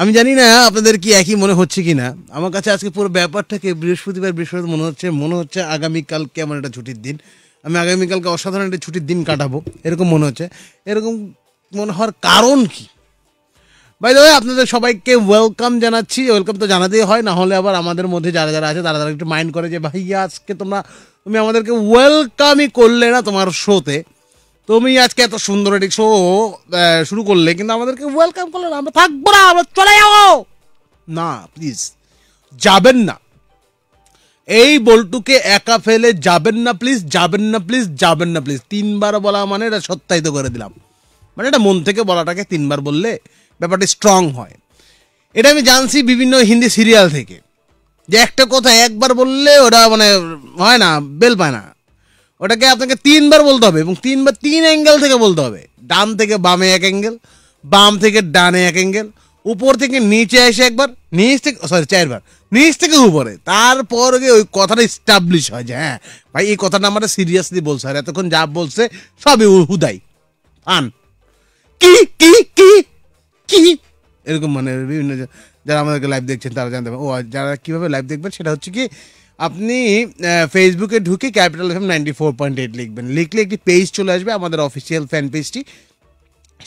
আমি জানি না আপনাদের কি একই মনে হচ্ছে কি না আমার কাছে আজকে পুরো ব্যাপারটাকে বৃহস্পতিবার বৃহস্পতিবার মনে হচ্ছে মনে হচ্ছে আগামীকালকে আমার একটা ছুটির দিন আমি আগামীকালকে অসাধারণ একটা ছুটির দিন কাটাবো এরকম মনে হচ্ছে এরকম মনে হওয়ার কারণ কি বাই দাদা আপনাদের সবাইকে ওয়েলকাম জানাচ্ছি ওয়েলকাম তো জানাতেই হয় না হলে আবার আমাদের মধ্যে যারা যারা আছে তারা তারা একটু মাইন্ড করে যে ভাইয়া আজকে তোমরা তুমি আমাদেরকে ওয়েলকামই করলে না তোমার শোতে তুমি আজকে এত সুন্দর একটি শো শুরু করলে কিন্তু আমাদেরকে ওয়েলকাম করলে না আমরা থাকবো না আমরা চলে যাবো না প্লিজ যাবেন না এই বল্টুকে একা ফেলে যাবেন না প্লিজ যাবেন না প্লিজ যাবেন না প্লিজ তিনবার বলা মানে এটা সত্যায়িত করে দিলাম মানে এটা মন থেকে বলাটাকে তিনবার বললে ব্যাপারটি স্ট্রং হয় এটা আমি জানছি বিভিন্ন হিন্দি সিরিয়াল থেকে যে একটা কথা একবার বললে ওটা মানে হয় না বেল পায় না ওটাকে আপনাকে তিনবার বলতে হবে এবং তিনবার তিন অ্যাঙ্গেল থেকে বলতে হবে ডান থেকে বামে এক অ্যাঙ্গেল বাম থেকে ডানে এক অ্যাঙ্গেল উপর থেকে নিচে এসে একবার নিচ থেকে সরি চারবার নিচ থেকে উপরে তারপর ওই কথাটা স্টাবলিশ হয় যে হ্যাঁ ভাই এই কথাটা আমার সিরিয়াসলি বলছে আর এতক্ষণ যা বলছে সবই হুদাই আন কি কি কি কি এরকম মানে বিভিন্ন যারা আমাদেরকে লাইভ দেখছেন তারা জানতে পারবে ও যারা কীভাবে লাইভ দেখবেন সেটা হচ্ছে কি আপনি ফেসবুকে ঢুকে capital F M ninety four point eight লিখবেন লিখলে একটি পেজ চলে আসবে আমাদের অফিসিয়াল ফ্যান পেজটি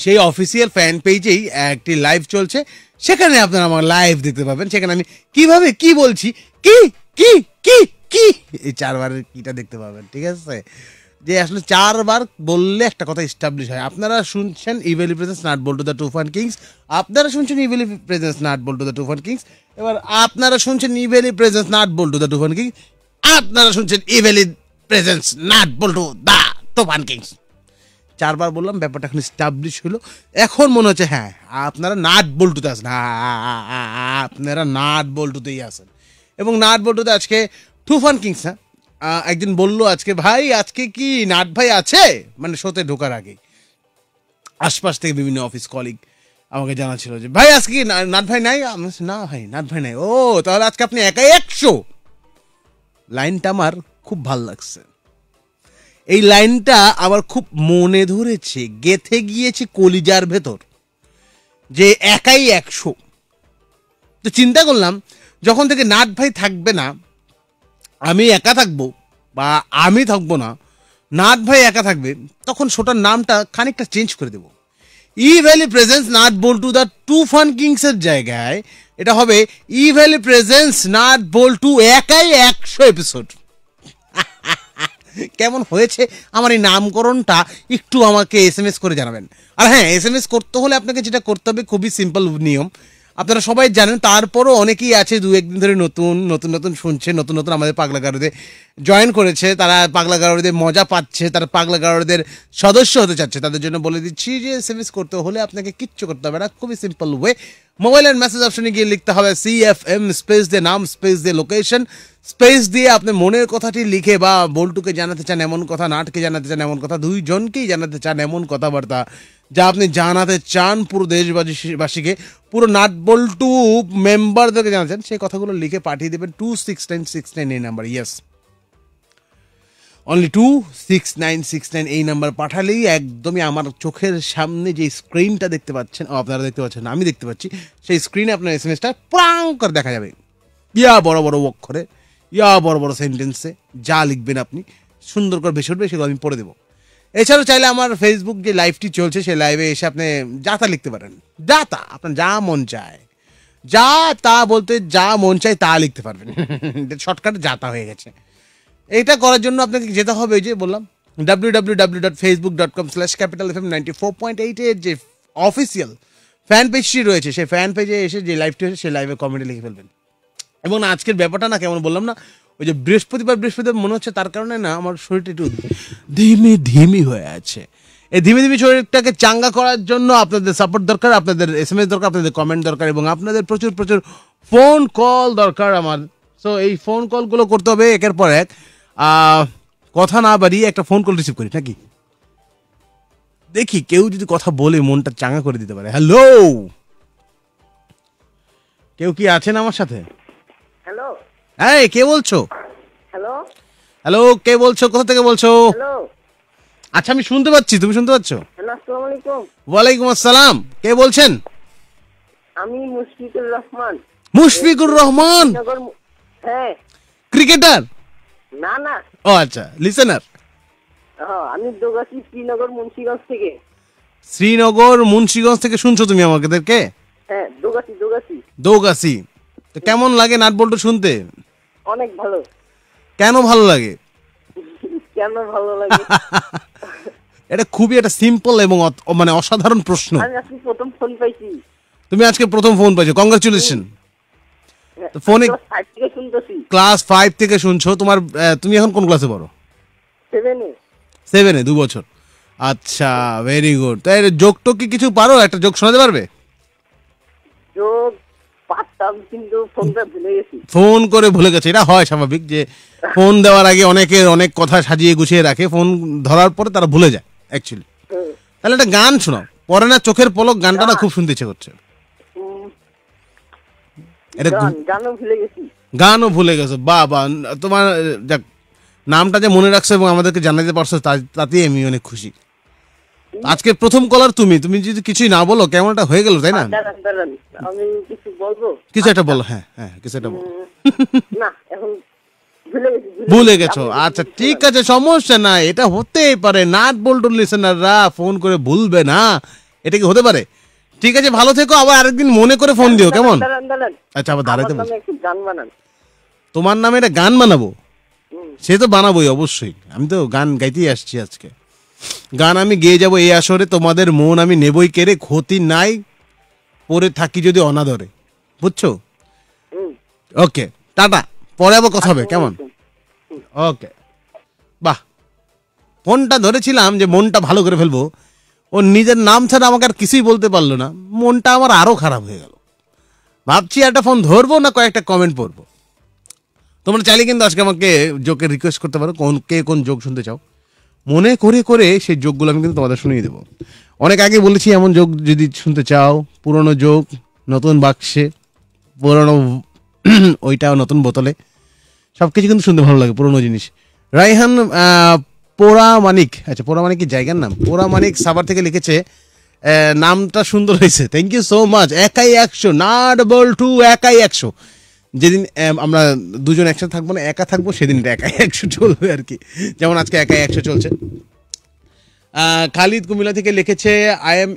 সেই অফিসিয়াল ফ্যান পেজেই একটি লাইভ চলছে সেখানে আপনারা আমার লাইভ দেখতে পাবেন সেখানে আমি কিভাবে কি বলছি কি কি কি কি এই চারবারের কিটা দেখতে পাবেন ঠিক আছে যে আসলে চারবার বললে একটা কথা ইস্টাবলিশ হয় আপনারা শুনছেন Evaly presents nut Boltu two the two fun kings আপনারা শুনছেন Evaly presents nut Boltu two the two fun kings এবার আপনারা শুনছেন Evaly presents nut Boltu two the two fun kings আপনারা শুনছেন Evaly presents nut Boltu two the two fun kings চারবার বললাম ব্যাপারটা এখন স্টাবলিশ হলো এখন মনে হচ্ছে হ্যাঁ আপনারা নাট টুতে আসেন আপনারা নাট টুতেই আসেন এবং নাট টুতে আজকে টুফান কিংস হ্যাঁ একদিন বলল আজকে ভাই আজকে কি নাট ভাই আছে মানে শোতে ঢোকার আগে আশপাশ থেকে বিভিন্ন অফিস কলিগ আমাকে জানাচ্ছিল যে ভাই আজকে নাট ভাই নাই না ভাই নাট ভাই নাই ও তাহলে আজকে আপনি একাই একশো লাইনটা আমার খুব ভাল লাগছে এই লাইনটা আমার খুব মনে ধরেছে গেথে গিয়েছে কলিজার ভেতর যে একাই একশো তো চিন্তা করলাম যখন থেকে নাট ভাই থাকবে না আমি একা থাকবো বা আমি থাকবো না নাথ ভাই একা থাকবে তখন শোটার নামটা খানিকটা চেঞ্জ করে দেব Evaly presents nut two the two fun কিংসের জায়গায় এটা হবে Evaly presents nut two একাই একশো এপিসোড কেমন হয়েছে আমার এই নামকরণটা একটু আমাকে এস করে জানাবেন আর হ্যাঁ এস করতে হলে আপনাকে যেটা করতে হবে খুবই সিম্পল নিয়ম আপনারা সবাই জানেন তারপরও অনেকেই আছে দু একদিন ধরে নতুন নতুন নতুন শুনছে নতুন নতুন আমাদের পাগলাগারদে জয়েন করেছে তারা পাগলা পাগলাগারদের মজা পাচ্ছে তারা পাগলা পাগলাগারদের সদস্য হতে চাচ্ছে তাদের জন্য বলে দিচ্ছি যে এস করতে হলে আপনাকে কিচ্ছু করতে হবে না খুবই simple way mobile and message অপশনে গিয়ে লিখতে হবে সি এফ এম স্পেস দে নাম স্পেস দে লোকেশন স্পেস দিয়ে আপনি মনের কথাটি লিখে বা বল্টুকে জানাতে চান এমন কথা নাটকে জানাতে চান এমন কথা দুইজনকেই জানাতে চান এমন কথাবার্তা যা আপনি জানাতে চান পুরো দেশবাসীবাসীকে পুরো নাট বল্টু মেম্বারদেরকে জানাতে চান সেই কথাগুলো লিখে পাঠিয়ে দেবেন two six nine six nine এই number yes only two six nine six nine এই নাম্বার পাঠালেই একদমই আমার চোখের সামনে যে স্ক্রিনটা দেখতে পাচ্ছেন আপনারা দেখতে পাচ্ছেন আমি দেখতে পাচ্ছি সেই স্ক্রিনে আপনার এস এম এসটা প্রাং করে দেখা যাবে ইয়া বড় বড় অক্ষরে ইয়া বড় বড় সেন্টেন্সে যা লিখবেন আপনি সুন্দর করে বেশি উঠবে সেগুলো আমি পড়ে দেবো এছাড়াও চাইলে আমার ফেসবুক যে লাইভটি চলছে সেই লাইভে এসে আপনি যাতা লিখতে পারেন যাতা আপনার যা মন চায় যা তা বলতে যা মন চায় তা লিখতে পারবেন শর্টকাট যাতা হয়ে গেছে এটা করার জন্য আপনাকে যেতে হবে যে বললাম W W W dot Facebook dot com slash capital F M ninety four point এইটের যে অফিসিয়াল ফ্যান পেজটি রয়েছে সেই ফ্যান পেজে এসে যে লাইভটি হয়েছে সেই লাইভে কমেন্টে লিখে ফেলবেন এবং না আজকের ব্যাপারটা না কেমন বললাম না ওই যে বৃহস্পতিবার বৃহস্পতিবার মনে হচ্ছে তার কারণে না আমার শরীরটা একটু ধিমি ধিমি হয়ে আছে এই ধীমে ধীমে শরীরটাকে চাঙ্গা করার জন্য আপনাদের সাপোর্ট দরকার আপনাদের এস এম এস দরকার আপনাদের কমেন্ট দরকার এবং আপনাদের প্রচুর প্রচুর ফোন কল দরকার আমার সো এই ফোন কলগুলো করতে হবে একের পর এক কথা না বাড়িয়ে একটা ফোন কল রিসিভ করি নাকি দেখি কেউ যদি কথা বলে মনটা চাঙ্গা করে দিতে পারে হ্যালো কেউ কি আছেন আমার সাথে এই কে বলছো হ্যালো হ্যালো কে বলছো কোথা থেকে বলছো আচ্ছা আমি শুনতে পাচ্ছি তুমি শুনতে ওয়ালাইকুম আসসালাম কে বলছেন আমি মুশফিকুর রহমান মুশফিকুর রহমান হ্যাঁ। ক্রিকেটার না না ও আচ্ছা লিসেনার আমি দোগাছি শ্রীনগর মুন্সিগঞ্জ থেকে শ্রীনগর মুন্সিগঞ্জ থেকে শুনছো তুমি আমাকে হ্যাঁ দোগাছি দোগাছি দোগাছি কেমন লাগে নাট বল্টু শুনতে অনেক ভালো কেন ভালো লাগে কেন ভালো লাগে এটা খুবই একটা সিম্পল এবং মানে অসাধারণ প্রশ্ন আমি আজকে প্রথম ফোন পাইছি তুমি আজকে প্রথম ফোন পাইছো কংগ্রেচুলেশন ফোনে ক্লাস ফাইভ থেকে শুনছো তোমার তুমি এখন কোন ক্লাসে পড়ো সেভেনে দু বছর আচ্ছা ভেরি গুড তাই যোগ টোক কি কিছু পারো একটা যোগ শোনাতে পারবে পারতাম কিন্তু ফোনটা ভুলে গেছি ফোন করে ভুলে গেছে এটা হয় স্বাভাবিক যে ফোন দেওয়ার আগে অনেকে অনেক কথা সাজিয়ে গুছিয়ে রাখে ফোন ধরার পরে তারা ভুলে যায় অ্যাকচুয়ালি তাহলে একটা গান শোনাও পরে না চোখের পলক গানটা না খুব শুনতে ইচ্ছে করছে গানও ভুলে গেছি গেছো বাহ বাহ তোমার যাক নামটা যে মনে রাখছো এবং আমাদেরকে জানাতে পারছো তাতেই আমি অনেক খুশি আজকে প্রথম কলার তুমি তুমি যদি কিছুই না বলো কেমন একটা হয়ে গেল তাই না আমি কিছু বলবো কিছু একটা বলো হ্যাঁ হ্যাঁ কিছু একটা বলো না এখন ভুলে গেছো আচ্ছা ঠিক আছে সমস্যা না এটা হতেই পারে নাট বল্টু লিসেনাররা ফোন করে ভুলবে না এটা কি হতে পারে ঠিক আছে ভালো থেকো আবার আরেকদিন মনে করে ফোন দিও কেমন আচ্ছা আবার দাঁড়াইতে তোমার নামে এটা গান বানাবো সে তো বানাবোই অবশ্যই আমি তো গান গাইতেই আসছি আজকে গান আমি গেয়ে যাব এই আসরে তোমাদের মন আমি নেবই কেড়ে ক্ষতি নাই পরে থাকি যদি অনাদরে বুঝছো ওকে টাটা পরে আবার কথা হবে আচ্ছা, কেমন ওকে বাহ ফোনটা ধরেছিলাম যে মনটা ভালো করে ফেলবো ও নিজের নাম ছাড়া আমাকে আর কিছুই বলতে পারলো না মনটা আমার আরও খারাপ হয়ে গেল ভাবছি একটা ফোন ধরবো না কয়েকটা কমেন্ট পড়বো তোমরা চাইলে কিন্তু আজকে আমাকে জোকে রিকোয়েস্ট করতে পারো কোন কে কোন জোক শুনতে চাও মনে করে করে সেই যোগগুলো আমি কিন্তু তোমাদের শুনিয়ে দেবো অনেক আগে বলেছি এমন যোগ যদি শুনতে চাও পুরনো যোগ নতুন বাক্সে পুরনো ওইটাও নতুন বোতলে সব কিছু কিন্তু শুনতে ভালো লাগে পুরনো জিনিস রাইহান পোড়ামানিক আচ্ছা পোড়ামানিক কি জায়গার নাম পোড়ামানিক সাবার থেকে লিখেছে নামটা সুন্দর হয়েছে থ্যাংক ইউ সো মাচ একাই একশো নাট বল টু একাই একশো যেদিন আমরা দুজন একসাথে থাকবো না একা থাকবো সেদিন একা একশো চলবে আর কি যেমন আজকে একাই একশো চলছে খালিদ কুমিল্লা থেকে লিখেছে I am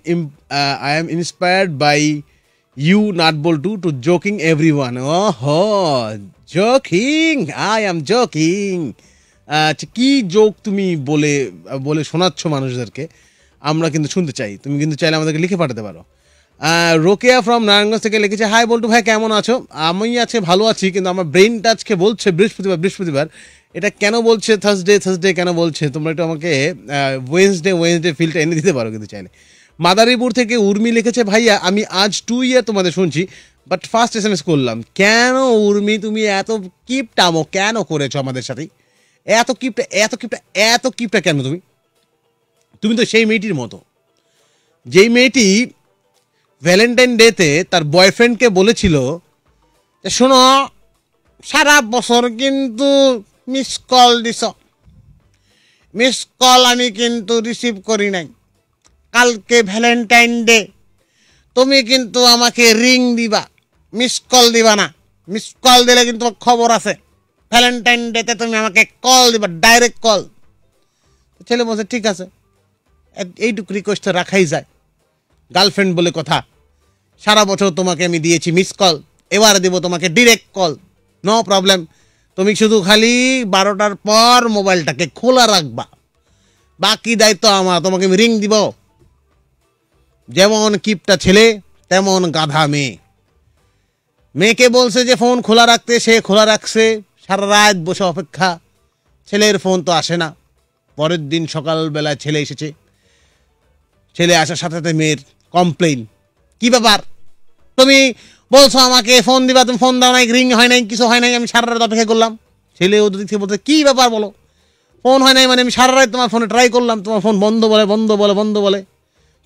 I am inspired by you nut Boltu two two joking every one ও হ আই এম জোকিং আচ্ছা কী জোক তুমি বলে বলে শোনাচ্ছ মানুষদেরকে আমরা কিন্তু শুনতে চাই তুমি কিন্তু চাইলে আমাদেরকে লিখে পাঠাতে পারো রোকেয়া ফ্রম নারায়ণগঞ্জ থেকে লিখেছে হাই বল্টু ভাই কেমন আছো আমি আছে ভালো আছি কিন্তু আমার ব্রেন টাচকে বলছে বৃহস্পতিবার বৃহস্পতিবার এটা কেন বলছে থার্সডে থার্সডে কেন বলছে তোমরা একটু আমাকে ওয়েন্সডে ওয়েন্সডে ফিলটা এনে দিতে পারো কিন্তু চাইলে মাদারীপুর থেকে উর্মি লিখেছে ভাইয়া আমি আজ টু ইয়ার তোমাদের শুনছি but first S M S করলাম কেন উর্মি তুমি এত আমো কেন করেছো আমাদের সাথেই এত কিপটা এত কিপটা এত কিপটা কেন তুমি তুমি তো সেই মেয়েটির মতো যেই মেয়েটি ভ্যালেন্টাইন ডেতে তার বয়ফ্রেন্ডকে বলেছিল যে শোনো সারা বছর কিন্তু মিস কল দিছ মিস কল আমি কিন্তু রিসিভ করি নাই কালকে ভ্যালেন্টাইন ডে তুমি কিন্তু আমাকে রিং দিবা মিস কল দিবা না মিস কল দিলে কিন্তু খবর আছে ভ্যালেন্টাইন ডেতে তুমি আমাকে কল দিবা ডাইরেক্ট কল ছেলে বলছে ঠিক আছে এইটুকু রিকোয়েস্ট রাখাই যায় গার্লফ্রেন্ড বলে কথা সারা বছর তোমাকে আমি দিয়েছি মিস কল এবার দেবো তোমাকে ডিরেক্ট কল নো প্রবলেম তুমি শুধু খালি বারোটার পর মোবাইলটাকে খোলা রাখবা বাকি দায়িত্ব আমার তোমাকে আমি রিং দিব যেমন কিপটা ছেলে তেমন গাধা মেয়ে মেয়েকে বলছে যে ফোন খোলা রাখতে সে খোলা রাখছে সারা রাত বসে অপেক্ষা ছেলের ফোন তো আসে না পরের দিন সকালবেলায় ছেলে এসেছে ছেলে আসার সাথে সাথে মেয়ের কমপ্লেন কী ব্যাপার তুমি বলছো আমাকে ফোন দিবা তুমি ফোন দাও নাই রিং হয় নাই কিছু হয় নাই আমি সারা রাত অপেক্ষা করলাম ছেলে ও দিক থেকে বলতে কী ব্যাপার বলো ফোন হয় নাই মানে আমি সারা রাত তোমার ফোনে ট্রাই করলাম তোমার ফোন বন্ধ বলে বন্ধ বলে বন্ধ বলে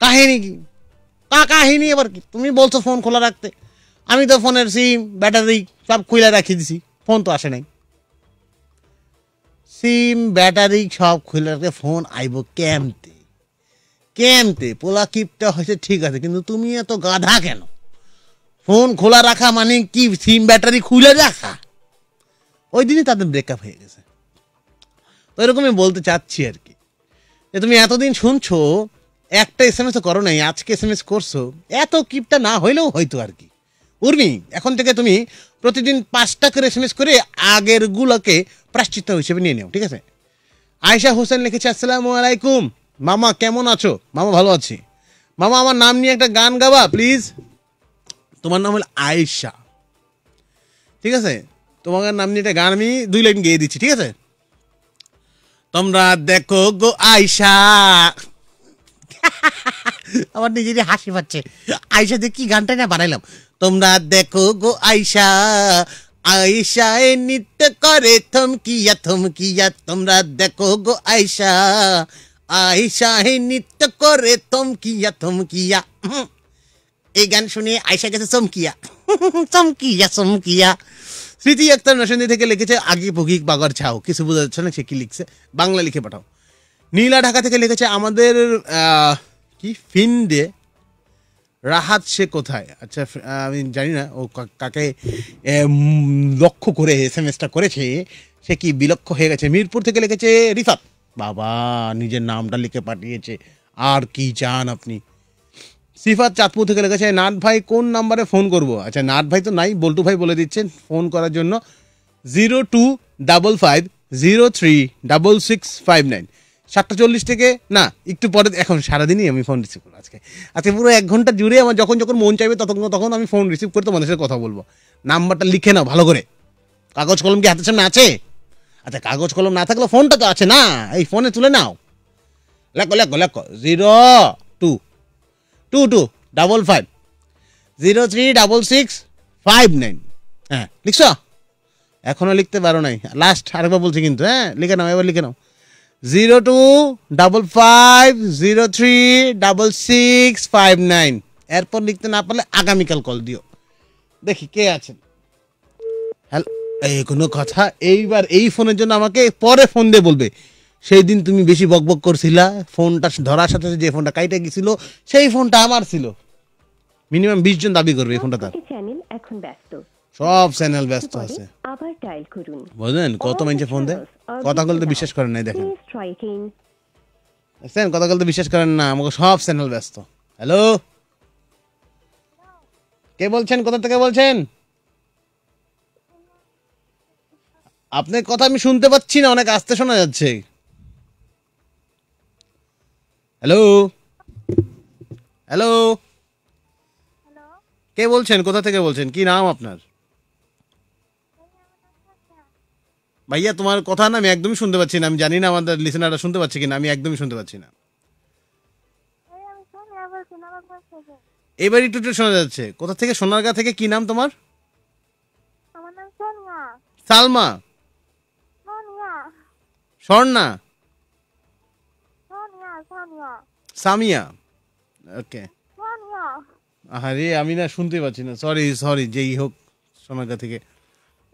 কাহিনী কি তা কাহিনী এবার কি তুমি বলছো ফোন খোলা রাখতে আমি তো ফোনের সিম ব্যাটারি সব খুলে রাখি দিছি ফোন তো আসে নাই সিম ব্যাটারি সব খুলে রাখতে ফোন আইব ক্যামতে ক্যামতে পোলা কিপটা হয়েছে ঠিক আছে কিন্তু তুমি এত গাধা কেন ফোন খোলা রাখা মানে কি সিম ব্যাটারি খুলে রাখা ওই দিনই তাদের ব্রেকআপ হয়ে গেছে তো এরকমই বলতে চাচ্ছি আর কি যে তুমি এতদিন শুনছো একটা এস এম এসও করো নাই আজকে এস এম এস করছো এত কিপটা না হইলেও হয়তো আর কি উর্মি এখন থেকে তুমি প্রতিদিন পাঁচটা করে এস এম এস করে আগেরগুলোকে প্রাশ্চিত্য হিসেবে নিয়ে নেও ঠিক আছে আয়সা হোসেন লিখেছে আসসালামু আলাইকুম মামা কেমন আছো মামা ভালো আছি মামা আমার নাম নিয়ে একটা গান গাবা প্লিজ তোমার নাম হলো আয়েশা ঠিক আছে তোমার নাম নিয়ে একটা গান আমি দুই লাইন গেয়ে দিচ্ছি ঠিক আছে তোমরা দেখো গো আয়সা আমার নিজেরই হাসি পাচ্ছে আয়সা দিয়ে কি গানটা না বানাইলাম তোমরা দেখো গো আয়সা আয়সা এ নৃত্য করে থমকিয়া থমকিয়া তোমরা দেখো গো আয়সা আয়সা এ নৃত্য করে থমকিয়া থমকিয়া এই গান শুনে আয়সা গেছে চমকিয়া চমকিয়া চমকিয়া স্মৃতি আক্তার নসন্দী থেকে লিখেছে আগে ভুগিক বাগর ছাও কিছু বোঝা যাচ্ছে না সে কি লিখছে বাংলা লিখে পাঠাও নীলা ঢাকা থেকে লিখেছে আমাদের কি ফিন্ডে রাহাত সে কোথায় আচ্ছা আমি জানি না ও কাকে লক্ষ্য করে এস এম এসটা করেছে সে কি বিলক্ষ হয়ে গেছে মিরপুর থেকে লিখেছে রিফাত বাবা নিজের নামটা লিখে পাঠিয়েছে আর কি চান আপনি সিফাত চাঁদপুর থেকে লেগেছে নাট ভাই কোন নাম্বারে ফোন করব আচ্ছা নাট ভাই তো নাই বল্টু ভাই বলে দিচ্ছেন ফোন করার জন্য zero two double five zero three double six five nine সাতটা চল্লিশ থেকে না একটু পরে এখন সারাদিনই আমি ফোন রিসিভ করবো আজকে আজকে পুরো এক ঘন্টা জুড়ে আমার যখন যখন মন চাইবে তখন তখন আমি ফোন রিসিভ করে তোমাদের সাথে কথা বলবো নাম্বারটা লিখে নাও ভালো করে কাগজ কলম কি হাতের সামনে আছে আচ্ছা কাগজ কলম না থাকলে ফোনটা তো আছে না এই ফোনে তুলে নাও লেখো লেখো লেখো zero two two double five zero three double six five nine হ্যাঁ লিখছ এখনও লিখতে পারো নাই লাস্ট আরেকবার বলছি কিন্তু হ্যাঁ লিখে নাও এবার লিখে নাও zero two double five zero three double six five nine এরপর লিখতে না পারলে আগামীকাল কল দিও দেখি কে আছেন হ্যালো এই কোনো কথা এইবার এই ফোনের জন্য আমাকে পরে ফোন দিয়ে বলবে সেই দিন তুমি বেশি বকবক করছিলা ফোনটা ধরার সাথে সাথে যে ফোনটা কাইটা গেছিল সেই ফোনটা আমার ছিল মিনিমাম বিশ জন দাবি করবে এই ফোনটা তার চ্যানেল এখন ব্যস্ত সব চ্যানেল ব্যস্ত আছে আবার ডায়াল করুন বুঝলেন কত মানুষে ফোন দেয় কথা বলতে বিশ্বাস করেন না দেখেন দেখছেন কথা বলতে বিশ্বাস করেন না আমাকে সব চ্যানেল ব্যস্ত হ্যালো কে বলছেন কোথা থেকে বলছেন আপনার কথা আমি শুনতে পাচ্ছি না অনেক আস্তে শোনা যাচ্ছে হ্যালো হ্যালো কে বলছেন কোথা থেকে বলছেন কি নাম আপনার ভাইয়া তোমার কথা না আমি একদমই শুনতে পাচ্ছি না আমি জানি না আমাদের লিসেনাররা শুনতে পাচ্ছে কিনা আমি একদমই শুনতে পাচ্ছি না এবার একটু একটু শোনা যাচ্ছে কোথা থেকে সোনারগাঁ থেকে কি নাম তোমার সালমা স্বর্ণা সামিয়া ওকে আরে আমি না শুনতে পাচ্ছি না সরি সরি যেই হোক সোনাগা থেকে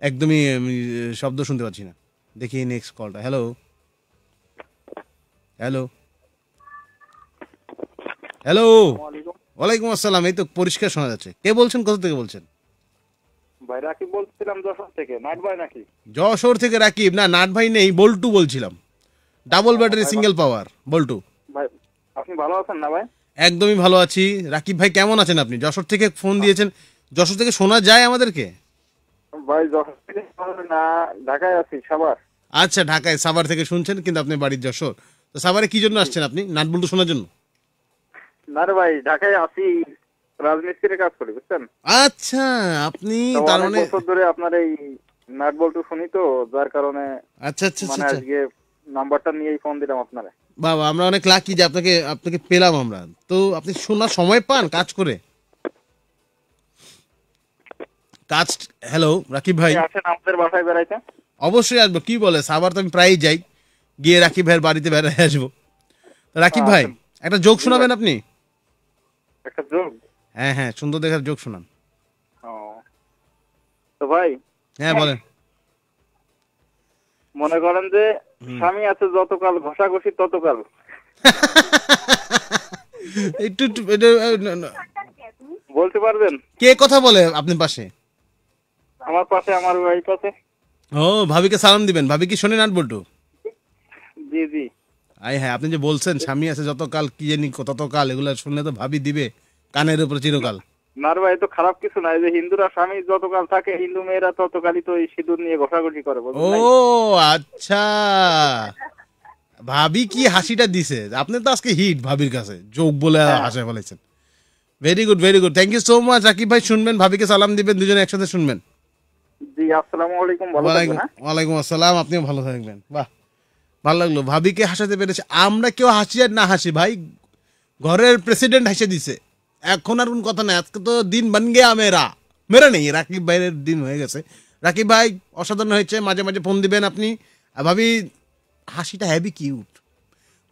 একদমই শব্দ শুনতে পাচ্ছি না দেখি নেক্সট কলটা হ্যালো হ্যালো হ্যালো ওয়ালাইকুম আসসালাম এই তো পরিষ্কার শোনা যাচ্ছে কে বলছেন কোথা থেকে বলছেন ভাই রাকিব বলছিলাম যশোর থেকে নাট ভাই নাকি যশোর থেকে রাকিব না নাট ভাই নেই বল্টু বলছিলাম double battery single power Boltu আপনি ভালো আছেন না ভাই একদমই ভালো আছি রাকিব ভাই কেমন আছেন আপনি যশোর থেকে ফোন দিয়েছেন যশোর থেকে শোনা যায় আমাদেরকে ভাই যশোর থেকে না ঢাকায় আছি আচ্ছা ঢাকায় সাভার থেকে শুনছেন কিন্তু আপনি বাড়ির যশোর তো সাভারে কি জন্য আসছেন আপনি বল্টু শোনার জন্য না রে ভাই ঢাকায় আছি রাজমিস্ত্রির কাজ করি বুঝছেন আচ্ছা আপনি তার মানে বছর ধরে আপনার এই বল্টু শুনি তো যার কারণে আচ্ছা আচ্ছা, আচ্ছা, মানে আচ্ছা। আজকে নাম্বারটা নিয়েই ফোন দিলাম আপনারে বাবা আমরা অনেক লাকি যে আপনাকে আপনাকে পেলাম আমরা তো আপনি শোনার সময় পান কাজ করে কাজ হ্যালো রাকিব ভাই আসেন আমাদের বাসায় বেড়াইতে অবশ্যই আসবো কি বলে সাবার তো আমি প্রায়ই যাই গিয়ে রাকিব ভাইয়ের বাড়িতে বেড়ায় আসবো রাকিব ভাই আচ্ছা। একটা জোক শোনাবেন আপনি একটা জোক হ্যাঁ হ্যাঁ সুন্দর দেখার জোক শোনান তো ভাই হ্যাঁ বলেন মনে করেন যে স্বামী আছে যতকাল ঘষাঘষি ততকাল একটু বলতে পারবেন কে কথা বলে আপনি পাশে আমার পাশে আমার ভাই পাশে ও ভাবিকে সালাম দিবেন ভাবি কি শোনেন আট বল্টু জি জি আই হ্যাঁ আপনি যে বলছেন স্বামী আছে যতকাল কি জানি ততকাল এগুলো শুনলে তো ভাবি দিবে কানের উপর চিরকাল এত খারাপ কিছু নাই যে হিন্দুরা স্বামী যতকাল থাকে হিন্দু মেয়েরা ততকালই তো এই সিঁদুর নিয়ে করে ও আচ্ছা ভাবি কি হাসিটা দিছে আপনি তো আজকে হিট ভাবির কাছে বলে হাসে very good very good thank you so much Rakib ভাই শুনবেন ভাবিকে সালাম দিবেন দুজনে একসাথে শুনবেন জি আসসালামু আলাইকুম ভালো থাকবেন হ্যাঁ? ওয়ালাইকুম আসসালাম আপনিও ভালো থাকবেন বাহ ভালো লাগলো ভাবিকে হাসাতে পেরেছে আমরা কেউ হাসি আর না হাসি ভাই ঘরের প্রেসিডেন্ট হাসি দিছে এখন আর কোন কথা নেই আজকে তো দিন বান গিয়া মেরা মেরা নেই রাকিব ভাইয়ের দিন হয়ে গেছে রাকিব ভাই অসাধারণ হয়েছে মাঝে মাঝে ফোন দিবেন আপনি ভাবি হাসিটা হ্যাবি কিউট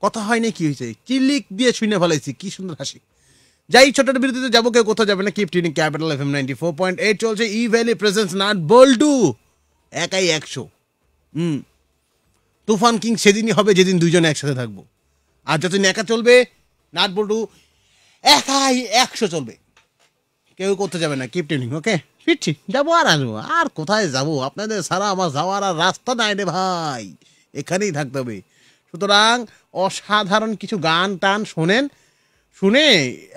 কথা হয় নাই কি হয়েছে চিলিক দিয়ে শুনে ফেলাইছি কি সুন্দর হাসি যাই ছোটটার বিরতিতে যাবো কেউ কোথাও যাবে না keep tuning capital F M ninety four point eight চলছে Evaly presents nut two একাই একশো হুম তুফান কিং সেদিনই হবে যেদিন দুজনে একসাথে থাকবো আর যতদিন একা চলবে নাট বোল্ডু একাই একশো চলবে কেউ করতে যাবে না কিপ ওকে ফিরছি যাবো আর আসবো আর কোথায় যাব আপনাদের সারা আমার যাওয়ার আর রাস্তা নাই রে ভাই এখানেই থাকতে হবে সুতরাং অসাধারণ কিছু গান টান শোনেন শুনে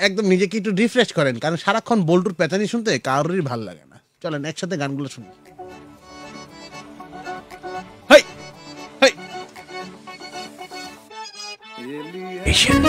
একদম নিজেকে একটু রিফ্রেশ করেন কারণ সারাক্ষণ বোল্টুর প্যাথানি শুনতে কারোরই ভাল লাগে না চলেন একসাথে গানগুলো শুনি Asian.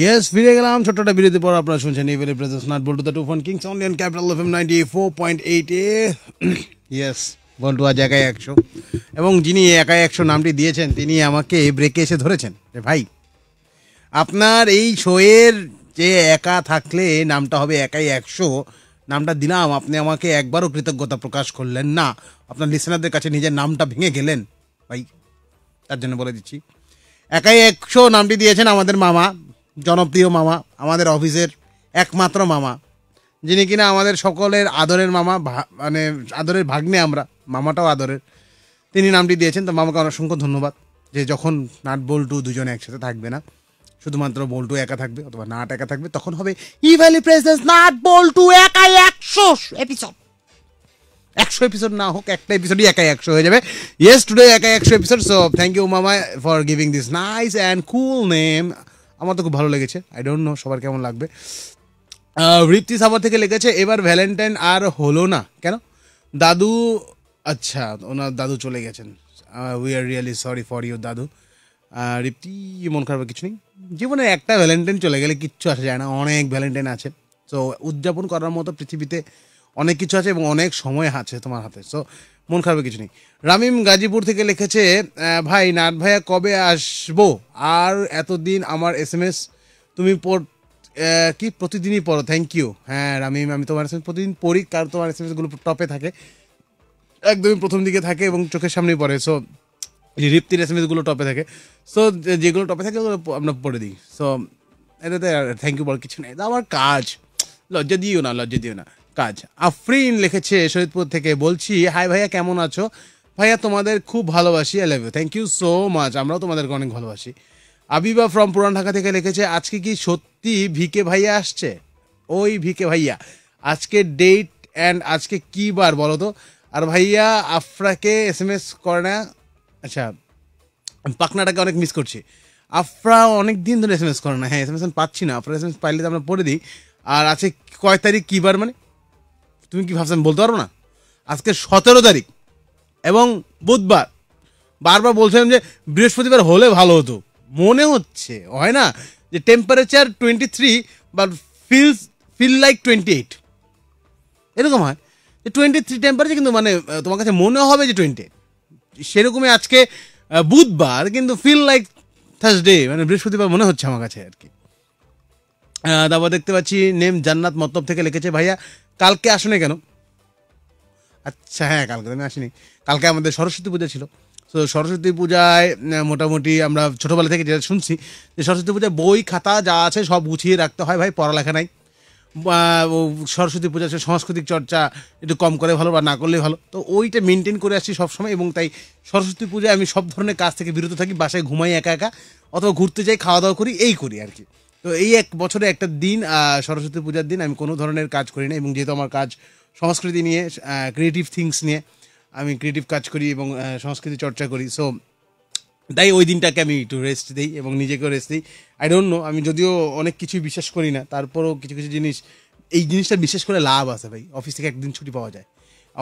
ইয়েস ফিরে গেলাম ছোট্টটা বিরতি পর আপনারা শুনছেন Evaly presents nut Boltu two fun kings only capital F M ninety four point eight এ ইয়েস বল্টু আজ একাই একশো এবং যিনি একাই একশো নামটি দিয়েছেন তিনি আমাকে ব্রেকে এসে ধরেছেন ভাই আপনার এই শোয়ের যে একা থাকলে নামটা হবে একাই একশো নামটা দিলাম আপনি আমাকে একবারও কৃতজ্ঞতা প্রকাশ করলেন না আপনার লিসেনারদের কাছে নিজের নামটা ভেঙে গেলেন ভাই তার জন্য বলে দিচ্ছি একাই একশো নামটি দিয়েছেন আমাদের মামা জনপ্রিয় মামা আমাদের অফিসের একমাত্র মামা যিনি কিনা আমাদের সকলের আদরের মামা মানে আদরের ভাগ্নে আমরা মামাটাও আদরের তিনি নামটি দিয়েছেন তো মামাকে অসংখ্য ধন্যবাদ যে যখন নাট বল্টু দুজনে একসাথে থাকবে না শুধুমাত্র বল্টু একা থাকবে অথবা নাট একা থাকবে তখন হবে ইভ্যালি প্রেসেন্স নাট বল্টু একাই একশো এপিসোড একশো এপিসোড না হোক একটা এপিসোডই একাই একশো হয়ে যাবে ইয়েস টুডে একাই একশো এপিসোড সো থ্যাংক ইউ মামা for giving this nice and cool name আমার তো খুব ভালো লেগেছে আই ডোন্ট নো সবার কেমন লাগবে ঋপ্তি সাভার থেকে লেগেছে এবার ভ্যালেন্টাইন আর হলো না কেন দাদু আচ্ছা ওনার দাদু চলে গেছেন we are really sorry for your দাদু রিপ্তি মন খারাপের কিছু নেই জীবনে একটা ভ্যালেন্টাইন চলে গেলে কিচ্ছু আসা যায় না অনেক ভ্যালেন্টাইন আছে তো উদযাপন করার মতো পৃথিবীতে অনেক কিছু আছে এবং অনেক সময় আছে তোমার হাতে সো মন খারাপের কিছু নেই রামিম গাজীপুর থেকে লিখেছে ভাই নাট ভাইয়া কবে আসবো আর এতদিন আমার এস এম এস তুমি কি প্রতিদিনই পড়ো থ্যাংক ইউ হ্যাঁ রামিম আমি তোমার এস এম এস প্রতিদিন পড়ি কারণ তোমার এস এম এসগুলো টপে থাকে একদমই প্রথম দিকে থাকে এবং চোখের সামনেই পড়ে সো রিপ্তির এস এম এসগুলো টপে থাকে সো যেগুলো টপে থাকে ওগুলো আমরা পড়ে দিই সো এটাতে থ্যাংক ইউ বল কিছু নেই আমার কাজ লজ্জা দিও না লজ্জা দিও না কাজ আফরিন লিখেছে শরীদপুর থেকে বলছি হাই ভাইয়া কেমন আছো ভাইয়া তোমাদের খুব ভালোবাসি I love you thank you so much আমরাও তোমাদেরকে অনেক ভালোবাসি আবিবা ফ্রম পুরান ঢাকা থেকে লিখেছে আজকে কি সত্যি ভিকে ভাইয়া আসছে ওই ভিকে ভাইয়া আজকে ডেট অ্যান্ড আজকে কী বার বলো তো আর ভাইয়া আফরাকে এস এম এস করে না আচ্ছা পাকনাটাকে অনেক মিস করছি আফরা অনেক দিন ধরে এস এম এস করে না হ্যাঁ এস এম এস পাচ্ছি না আফরা এস এম এস পাইলে তো আমরা পড়ে দিই আর আছে কয় তারিখ কী বার মানে তুমি কি ভাবছো আমি বলতে পারবো না আজকে সতেরো তারিখ এবং বুধবার বারবার বলছিলাম যে বৃহস্পতিবার হলে ভালো হতো মনে হচ্ছে হয় না যে টেম্পারেচার টোয়েন্টি থ্রি বা feels feel like twenty eight এরকম হয় যে টোয়েন্টি থ্রি টেম্পারেচার কিন্তু মানে তোমার কাছে মনে হবে যে টোয়েন্টি এইট সেরকমই আজকে বুধবার কিন্তু ফিল লাইক থার্সডে মানে বৃহস্পতিবার মনে হচ্ছে আমার কাছে আর কি তারপর দেখতে পাচ্ছি নেম জান্নাত মতলব থেকে লিখেছে ভাইয়া কালকে আসনে কেন আচ্ছা হ্যাঁ কালকে আমি আসিনি কালকে আমাদের সরস্বতী পূজা ছিল তো সরস্বতী পূজায় মোটামুটি আমরা ছোটোবেলা থেকে যেটা শুনছি যে সরস্বতী পূজায় বই খাতা যা আছে সব গুছিয়ে রাখতে হয় ভাই পড়ালেখা নাই সরস্বতী পূজা সাংস্কৃতিক চর্চা একটু কম করে ভালো বা না করলে ভালো তো ওইটা মেনটেন করে আসছি সবসময় এবং তাই সরস্বতী পূজায় আমি সব ধরনের কাজ থেকে বিরত থাকি বাসায় ঘুমাই একা একা অথবা ঘুরতে যাই খাওয়া দাওয়া করি এই করি আর কি তো এই এক বছরে একটা দিন সরস্বতী পূজার দিন আমি কোনো ধরনের কাজ করি না এবং যেহেতু আমার কাজ সংস্কৃতি নিয়ে ক্রিয়েটিভ থিংস নিয়ে আমি ক্রিয়েটিভ কাজ করি এবং সংস্কৃতি চর্চা করি সো তাই ওই দিনটাকে আমি একটু রেস্ট দিই এবং নিজেকেও রেস্ট দিই আই ডোন্ট নো আমি যদিও অনেক কিছুই বিশ্বাস করি না তারপরও কিছু কিছু জিনিস এই জিনিসটা বিশেষ করে লাভ আছে ভাই অফিস থেকে একদিন ছুটি পাওয়া যায়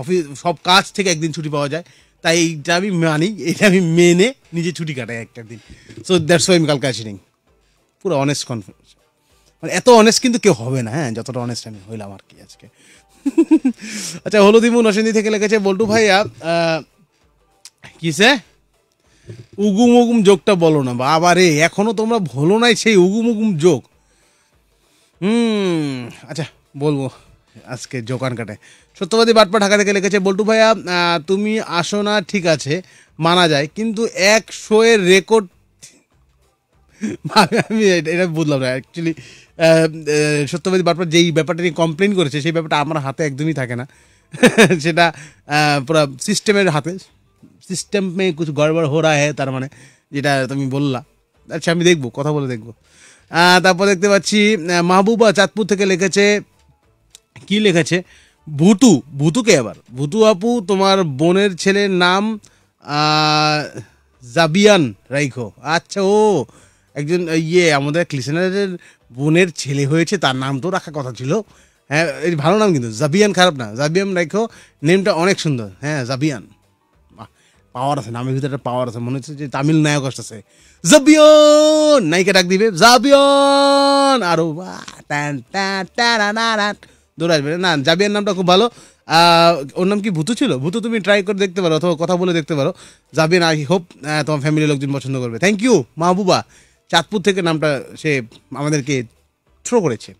অফিস সব কাজ থেকে একদিন ছুটি পাওয়া যায় তাই এইটা আমি মানি এটা আমি মেনে নিজে ছুটি কাটাই একটা দিন সো দ্যাটস ওয়াই আমি কালকে আসিনি পুরো অনেস্ট কনফিডেন্স মানে এত অনেস্ট কিন্তু কেউ হবে না হ্যাঁ যতটা অনেস্ট আমি হইলাম আর কি আজকে আচ্ছা হলদিমু নসেন্দি থেকে লেগেছে বল্টু ভাইয়া কিসে উগুম উগুম যোগটা বলো না বাবা রে এখনো তোমরা ভোলো নাই সেই উগুম উগুম যোগ হুম আচ্ছা বলবো আজকে জোকান কাটে সত্যবাদী বাটপা ঢাকা থেকে লিখেছে বল্টু ভাইয়া তুমি আসো না ঠিক আছে মানা যায় কিন্তু এক শোয়ের রেকর্ড মানে আমি এটা বুঝলাম না অ্যাকচুয়ালি সত্যবাদী বারবার যেই ব্যাপারটা নিয়ে কমপ্লেন করেছে সেই ব্যাপারটা আমার হাতে একদমই থাকে না সেটা পুরো সিস্টেমের হাতে সিস্টেমে কিছু গড়বড় হো রা তার মানে যেটা তুমি বললা আচ্ছা আমি দেখবো কথা বলে দেখবো তারপর দেখতে পাচ্ছি মাহবুবা চাঁদপুর থেকে লিখেছে কি লেখেছে ভুতু ভুতুকে আবার ভুতু আপু তোমার বোনের ছেলের নাম জাবিয়ান রাইখো আচ্ছা ও একজন ইয়ে আমাদের ক্লিসেনারের বোনের ছেলে হয়েছে তার নাম তো রাখা কথা ছিল হ্যাঁ এই ভালো নাম কিন্তু জাবিয়ান খারাপ না জাবিয়াম রাখো নেমটা অনেক সুন্দর হ্যাঁ জাবিয়ান পাওয়ার আছে নামের ভিতরে একটা পাওয়ার আছে মনে হচ্ছে যে তামিল নায়ক আসতেছে জাবিয়ন নায়িকা ডাক দিবে জাবিয়ন আরো দৌড় আসবে না জাবিয়ান নামটা খুব ভালো ওর নাম কি ভূতু ছিল ভূতু তুমি ট্রাই করে দেখতে পারো অথবা কথা বলে দেখতে পারো জাবিয়ান আই হোপ তোমার ফ্যামিলির লোকজন পছন্দ করবে থ্যাংক ইউ মাহবুবা চাঁদপুর থেকে নামটা সে আমাদেরকে থ্রো করেছে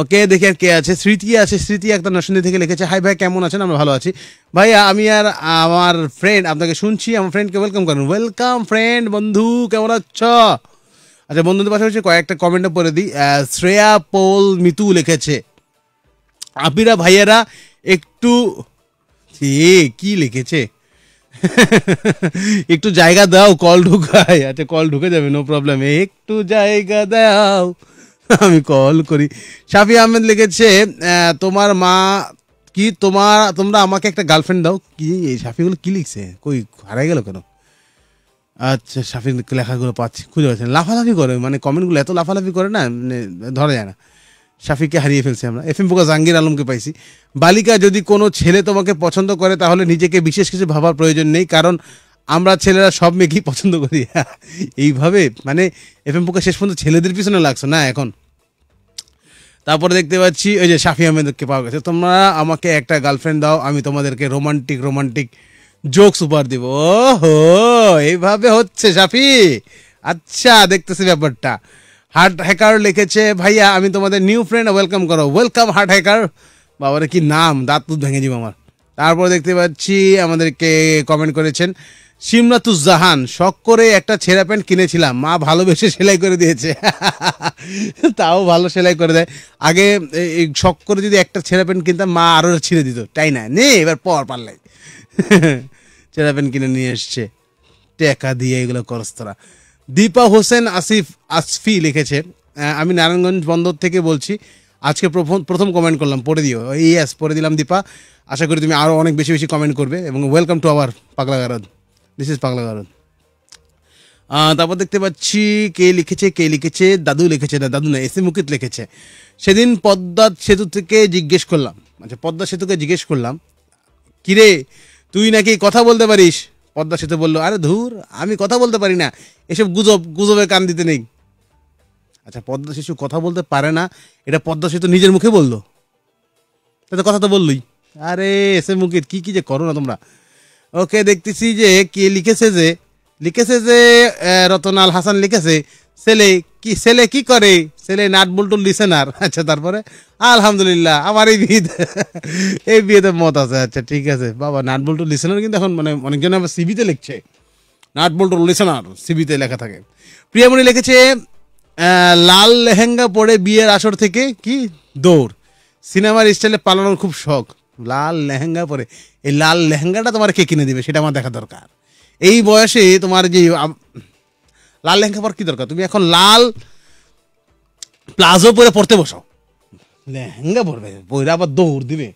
ওকে দেখি আর কে আছে স্মৃতি আছে স্মৃতি একটা নরসিন্দী থেকে লিখেছে হাই ভাই কেমন আছেন আমরা ভালো আছি ভাই আমি আর আমার ফ্রেন্ড আপনাকে শুনছি আমার ফ্রেন্ডকে ওয়েলকাম করুন ওয়েলকাম ফ্রেন্ড বন্ধু কেমন আছ আচ্ছা বন্ধুদের পাশাপাশি কয়েকটা কমেন্টও পরে দিই শ্রেয়া পোল মিতু লিখেছে আপিরা ভাইয়েরা একটু কি লিখেছে একটু জায়গা দাও কল ঢুকায় আচ্ছা কল ঢুকে যাবে নো প্রবলেম একটু জায়গা দাও আমি কল করি শাফি আহমেদ লিখেছে তোমার মা কি তোমার তোমরা আমাকে একটা গার্লফ্রেন্ড দাও কি এই শাফিগুলো কি লিখছে কই হারাই গেল কেন আচ্ছা শাফির লেখাগুলো পাচ্ছি খুঁজে পাচ্ছি লাফালাফি করে মানে কমেন্টগুলো এত লাফালাফি করে না মানে ধরা যায় না শাফিকে হারিয়ে ফেলছি আমরা এফ এম পোকা জাহাঙ্গীর আলমকে পাইছি বালিকা যদি কোনো ছেলে তোমাকে পছন্দ করে তাহলে নিজেকে বিশেষ কিছু ভাবার প্রয়োজন নেই কারণ আমরা ছেলেরা সব মেয়েকেই পছন্দ করি এইভাবে মানে এফ এম পোকা শেষ পর্যন্ত ছেলেদের পিছনে লাগছো না এখন তারপরে দেখতে পাচ্ছি ওই যে শাফি আহমেদকে পাওয়া গেছে তোমরা আমাকে একটা গার্লফ্রেন্ড দাও আমি তোমাদেরকে রোমান্টিক রোমান্টিক জোকস উপহার দিব ও হো এইভাবে হচ্ছে শাফি আচ্ছা দেখতেছি ব্যাপারটা হার্ট হ্যাকার লিখেছে ভাইয়া আমি তোমাদের নিউ ফ্রেন্ড ওয়েলকাম করো ওয়েলকাম হার্ট হ্যাকার বাবারে কি নাম দাঁত ভেঙে যাব আমার তারপর দেখতে পাচ্ছি আমাদেরকে কমেন্ট করেছেন জাহান শখ করে একটা ছেঁড়া প্যান্ট কিনেছিলাম মা ভালোবেসে সেলাই করে দিয়েছে তাও ভালো সেলাই করে দেয় আগে এই শখ করে যদি একটা ছেঁড়া প্যান্ট কিনতাম মা আরও ছিঁড়ে দিত তাই না নে এবার পর পারলাই ছেঁড়া প্যান্ট কিনে নিয়ে এসছে টেকা দিয়ে এগুলো করস্তরা দীপা হোসেন আসিফ আসফি লিখেছে আমি নারায়ণগঞ্জ বন্দর থেকে বলছি আজকে প্রথম কমেন্ট করলাম পড়ে দিও ইয়াস পড়ে দিলাম দীপা আশা করি তুমি আরও অনেক বেশি বেশি কমেন্ট করবে এবং ওয়েলকাম টু আওয়ার পাগলা গারদ দিস ইজ পাগলা গারদ তারপর দেখতে পাচ্ছি কে লিখেছে কে লিখেছে দাদু লিখেছে না দাদু না এস এম মুকিত লিখেছে সেদিন পদ্মা সেতু থেকে জিজ্ঞেস করলাম আচ্ছা পদ্মা সেতুকে জিজ্ঞেস করলাম কিরে তুই নাকি কথা বলতে পারিস পদ্মা সেতু বললো আরে ধুর আমি কথা বলতে পারি না এসব গুজব গুজবে কান দিতে নেই আচ্ছা পদ্মা শিশু কথা বলতে পারে না এটা পদ্মা সেতু নিজের মুখে বললো তাতে কথা তো বললই আরে এস এম মুকিত কী কী যে করো না তোমরা ওকে দেখতেছি যে কে লিখেছে যে লিখেছে যে রতনাল হাসান লিখেছে ছেলে কি ছেলে কি করে ছেলে নাট বল্টু লিসেনার আচ্ছা তারপরে আলহামদুলিল্লাহ আমার এই বিয়েতে এই বিয়েতে মত আছে আচ্ছা ঠিক আছে বাবা নাট বল্টু লিসেনার কিন্তু এখন মানে অনেকজন আবার সিবিতে লিখছে নাট বল্টু লিসেনার সিবিতে লেখা থাকে প্রিয়ামণি লিখেছে লাল লেহেঙ্গা পরে বিয়ের আসর থেকে কি দৌড় সিনেমার স্টাইলে পালানোর খুব শখ লাল লেহেঙ্গা পরে এই লাল লেহেঙ্গাটা তোমার কে কিনে দিবে সেটা আমার দেখা দরকার এই বয়সে তোমার যে লাল লেহেঙ্গা পর কি দরকার তুমি এখন লাল প্লাজো পরে পড়তে বসো লেহেঙ্গা পরবে পরে আবার দৌড় দিবে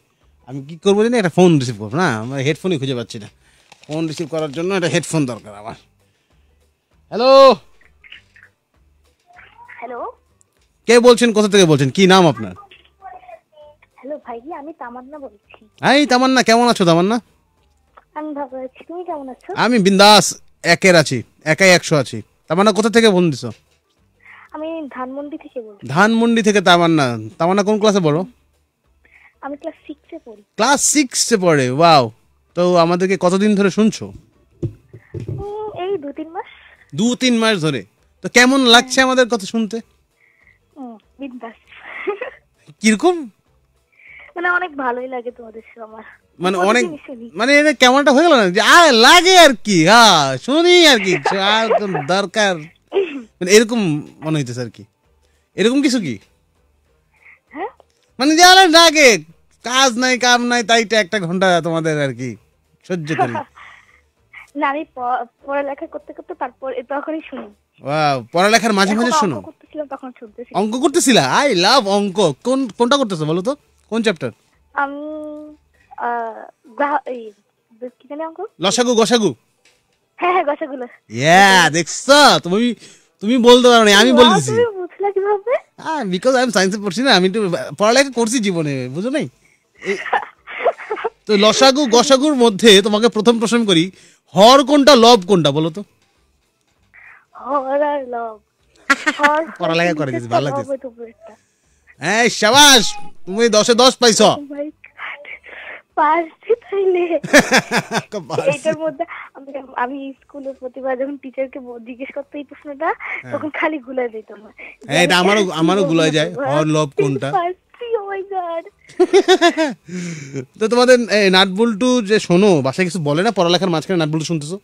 আমি কি করবো জানি একটা ফোন রিসিভ করবো না আমার হেডফোনই খুঁজে পাচ্ছি না ফোন রিসিভ করার জন্য একটা হেডফোন দরকার আমার হ্যালো হ্যালো কে বলছেন কোথা থেকে বলছেন কি নাম আপনার হ্যালো আমি তামান্না বলছি এই তামান্না কেমন আছো তামান্না আমি ভালো আছি তুমি কেমন আছো আমি বিন্দাস একের আছি একাই একশো আছি তামান্না কোথা থেকে দিছো আমি ধানমন্ডি থেকে বলছি ধানমন্ডি থেকে তামান্না তামান্না কোন ক্লাসে পড়ো আমি ক্লাস 6 এ পড়ি ক্লাস 6 এ পড়ে ওয়াও তো আমাদেরকে কতদিন ধরে শুনছো এই দু তিন মাস দু তিন মাস ধরে তো কেমন লাগছে হ্যাঁ। আমাদের কথা শুনতে বিন্দাস কিরকম মানে অনেক ভালোই লাগে তোমাদের আমার মানে অনেক মানে এটা কেমনটা হয়ে গেল না যে আর লাগে আর কি হ্যাঁ শুনি আর কি আর দরকার মানে এরকম মনে হইতেছে আর কি এরকম কিছু কি হ্যাঁ? মানে যারা ডাকে কাজ নাই কাম নাই তাইটা একটা ঘন্টা তোমাদের আর কি সহ্য করি না আমি পড়ালেখা করতে করতে তারপর তখনই শুনি ওয়াও পড়ালেখার মাঝে মাঝে শুনো অঙ্ক করতেছিলা আই লাভ অঙ্ক কোন কোনটা করতেছো বলো তো কোন চ্যাপ্টার আমি লসাগু গসাগু হ্যাঁ হ্যাঁ ইয়া দেখছো তুমি তুমি বলতে পারো আমি বলে হ্যাঁ বিকজ আই এম সায়েন্সে পড়ছি না আমি তো পড়ালেখা করছি জীবনে বুঝো নাই তো লসাগু গসাগুর মধ্যে তোমাকে প্রথম প্রশ্ন করি হর কোনটা লব কোনটা বলো তো হর আর লব পড়ালেখা করে দিছি ভালো লাগছে হ্যাঁ শাবাশ তুমি দশে দশ পাইছ আমি প্রতিবার টিচারকে জিজ্ঞেস প্রশ্নটা হ্যাঁ। তখন খালি হ্যাঁ, আমারও যায় oh তো তোমাদের নাটবল্টু যে শোনো বাসায় কিছু বলে না পড়ালেখার মাঝখানে নাটবল্টু শুনতেছো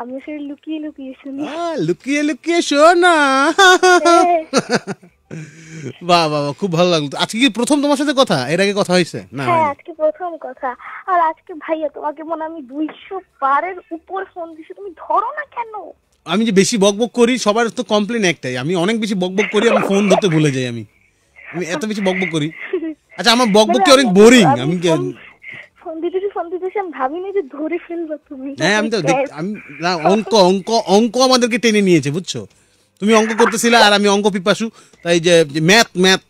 আমি লুকিয়ে লুকিয়ে শুনি লুকিয়ে লুকিয়ে শোনা হ্যাঁ। বাহ খুব ভালো লাগলো আজকে কি প্রথম তোমার সাথে কথা এর আগে কথা হয়েছে না হ্যাঁ আজকে প্রথম কথা আর আজকে ভাইয়া তোমাকে মনে আমি দুইশো পারের উপর ফোন দিছি তুমি ধরো না কেন আমি যে বেশি বকবক করি সবার তো কমপ্লেন একটাই আমি অনেক বেশি বকবক করি আমি ফোন ধরতে ভুলে যাই আমি আমি এত বেশি বকবক করি আচ্ছা আমার বকবক কি মানে অনেক বোরিং আমি ফোন দিতেছি ফোন দিতেছি আমি ভাবিনি যে ধরে তুমি হ্যাঁ আমি তো আমি না অঙ্ক অঙ্ক অঙ্ক আমাদেরকে টেনে নিয়েছে বুঝছো তুমি অঙ্ক করতেছিলে আর আমি অঙ্ক পিপাসু তাই যে ম্যাথ ম্যাথ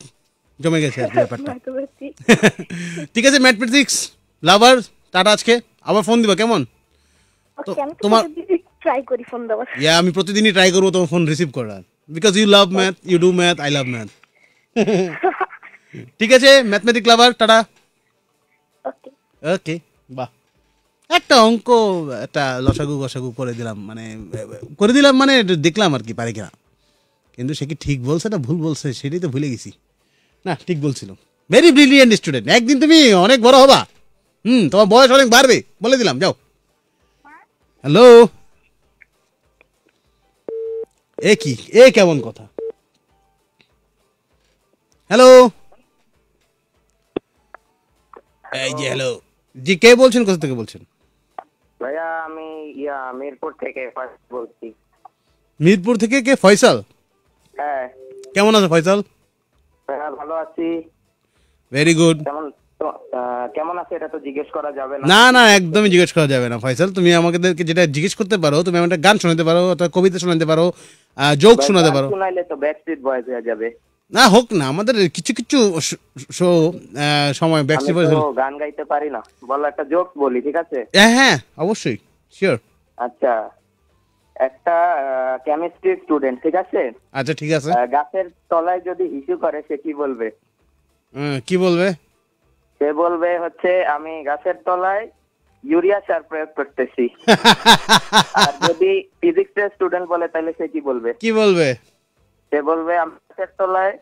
জমে গেছে আর ব্যাপারটা ঠিক আছে ম্যাথমেটিক্স লাভার টাটা আজকে আবার ফোন দিবা কেমন তোমার ট্রাই করি ফোন ইয়া আমি প্রতিদিনই ট্রাই করব তোমার ফোন রিসিভ করার because you love math you do math I love math ঠিক আছে ম্যাথমেটিক লাভার টাটা ওকে ওকে বাহ একটা অঙ্ক একটা লসাগু গসাগু করে দিলাম মানে করে দিলাম মানে দেখলাম আর কি পারে কিনা কিন্তু সে কি ঠিক বলছে না ভুল বলছে সেটাই তো ভুলে গেছি না ঠিক বলছিল ভেরি ব্রিলিয়েন্ট স্টুডেন্ট একদিন তুমি অনেক বড় হবা হুম তোমার বয়স অনেক বাড়বে বলে দিলাম যাও হ্যালো এ কি এ কেমন কথা হ্যালো এই যে হ্যালো জি কে বলছেন কোথা থেকে বলছেন ভাইয়া আমি ইয়া মিরপুর থেকে বলছি মিরপুর থেকে কে ফয়সাল হ্যাঁ কেমন ফয়সাল হ্যাঁ ভালো আছি ভেরি গুড কেমন কেমন আছে এটা তো জিজ্ঞেস করা যাবে না না না একদমই জিজ্ঞেস করা যাবে না ফয়সাল তুমি আমাকে যেটা জিজ্ঞেস করতে পারো তুমি একটা গান শোনাতে পারো একটা কবিতা শোনাতে পারো জোক শোনাতে পারো শোনাইলে তো ব্যাক বয়েজ হয়ে যাবে না হোক না আমাদের কিছু কিছু সময় ব্যক্তি গান গাইতে পারি না বল একটা জোক বলি ঠিক আছে হ্যাঁ হ্যাঁ অবশ্যই শিওর আচ্ছা একটা কেমিস্ট্রি স্টুডেন্ট ঠিক আছে আচ্ছা ঠিক আছে গাছের তলায় যদি ইস্যু করে সে কি বলবে কি বলবে সে বলবে হচ্ছে আমি গাছের তলায় ইউরিয়া সার প্রয়োগ করতেছি আর যদি ফিজিক্সের স্টুডেন্ট বলে তাহলে সে কি বলবে কি বলবে সে বলবে আমি তেরতলায়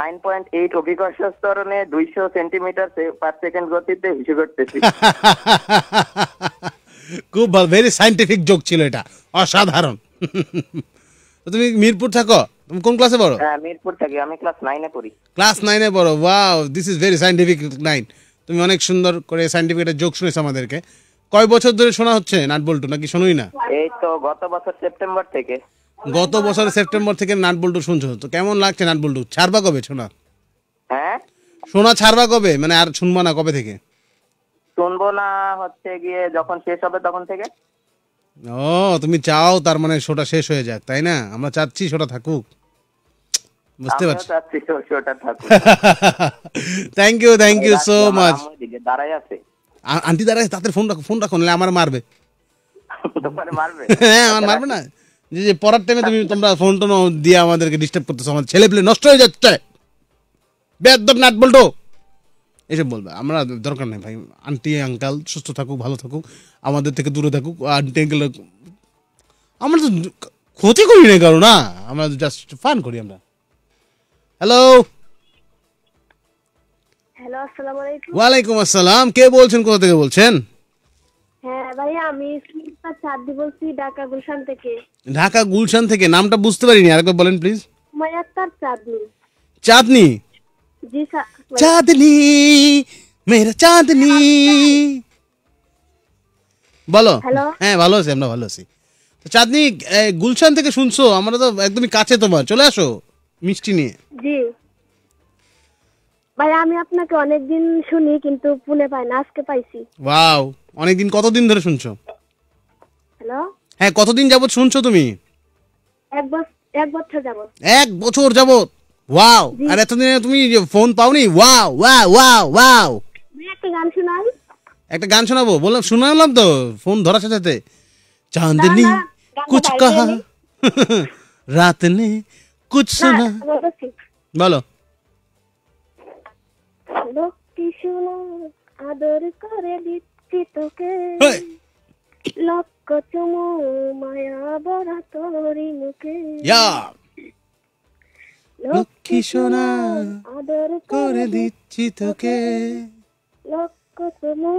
নাইন পয়েন্ট এইট অভিকর্ষ স্তরণে দুইশো সেন্টিমিটার পার সেকেন্ড গতিতে হিসু করতেছি খুব ভালো ভেরি সাইন্টিফিক যোগ ছিল এটা অসাধারণ তুমি মিরপুর থাকো তুমি কোন ক্লাসে পড়ো হ্যাঁ মিরপুর থাকি আমি ক্লাস নাইনে পড়ি ক্লাস নাইনে পড়ো wow this is very scientific nine তুমি অনেক সুন্দর করে সাইন্টিফিক একটা যোগ শুনেছো আমাদেরকে কয় বছর ধরে শোনা হচ্ছে নাট বল্টু নাকি শুনুই না এই তো গত বছর সেপ্টেম্বর থেকে গত বছর সেপ্টেম্বর থেকে নাট বল্টু শুনছো তো কেমন লাগছে নাট বল্টু ছাড়বা কবে শোনা হ্যাঁ শোনা ছাড়বা কবে মানে আর শুনবো না কবে থেকে শুনবো না হচ্ছে গিয়ে যখন শেষ হবে তখন থেকে ও তুমি চাও তার মানে শোটা শেষ হয়ে যাক তাই না আমরা চাচ্ছি শোটা থাকুক বুঝতে পারছি thank you thank you so much দাঁড়াই আছে আন্টি দাঁড়াই তাতে ফোন রাখো ফোন রাখো নাহলে আমার মারবে হ্যাঁ আমার মারবে না যে যে পড়ার টাইমে তুমি তোমরা ফোন টোন দিয়ে আমাদেরকে ডিস্টার্ব করতেছো আমার ছেলে পেলে নষ্ট হয়ে যাচ্ছে বেদব নাট বলটো এসব বলবে আমরা দরকার নেই ভাই আন্টি আঙ্কাল সুস্থ থাকুক ভালো থাকুক আমাদের থেকে দূরে থাকুক আন্টি আঙ্কাল আমরা তো ক্ষতি করি না কারো না আমরা জাস্ট ফান করি আমরা হ্যালো হ্যালো আসসালামু আলাইকুম ওয়ালাইকুম আসসালাম কে বলছেন কোথা থেকে বলছেন ঢাকা গুলশান থেকে নামটা বুঝতে পারিনি আরেকবার বলেন প্লিজ চাঁদনি চাঁদনি চাঁদনি মেরা চাঁদনি বলো হ্যাঁ ভালো আছি আমরা ভালো আছি চাঁদনি গুলশান থেকে শুনছো আমরা তো একদমই কাছে তোমার চলে আসো মিষ্টি নিয়ে জি ভাই আমি আপনাকে অনেক দিন শুনি কিন্তু ফোনে পাই না আজকে পাইছি ওয়াও অনেকদিন কতদিন ধরে শুনছো হ্যালো হ্যাঁ কতদিন যাবত শুনছো তুমি এক বছর এক বছর যাবত এক বছর যাবত ওয়াও আর এতদিন তুমি ফোন পাওনি ওয়াও ওয়াও ওয়াও ওয়াও একটা গান শোনাই একটা গান শোনাবো বললাম শোনালাম তো ফোন ধরার সাথে সাথে চাঁদনি কুছ কাহা রাত নে কুছ সুনা বলো লক্ষ্মী শুনো আদর করে দিচ্ছি তোকে লক্ষ চুমু মায়া বরা তোরি মুখে লক্ষ্মী সোনা আদর করে দিচ্ছি তোকে লক্ষ চুমু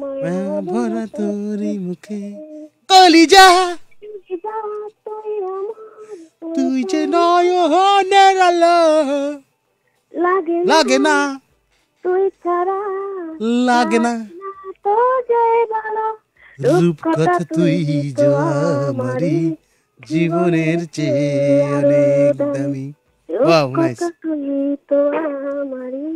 মায়া ভরা তোরি মুখে কলিজা তুই যে নয় লাগে লাগে না তুই ছাড়া লাগে না তো যায় ভালো রূপকথা তুই যে আমারি জীবনের চেয়ে অনেক দামি ওয়াও নাইস তুই তো আমারি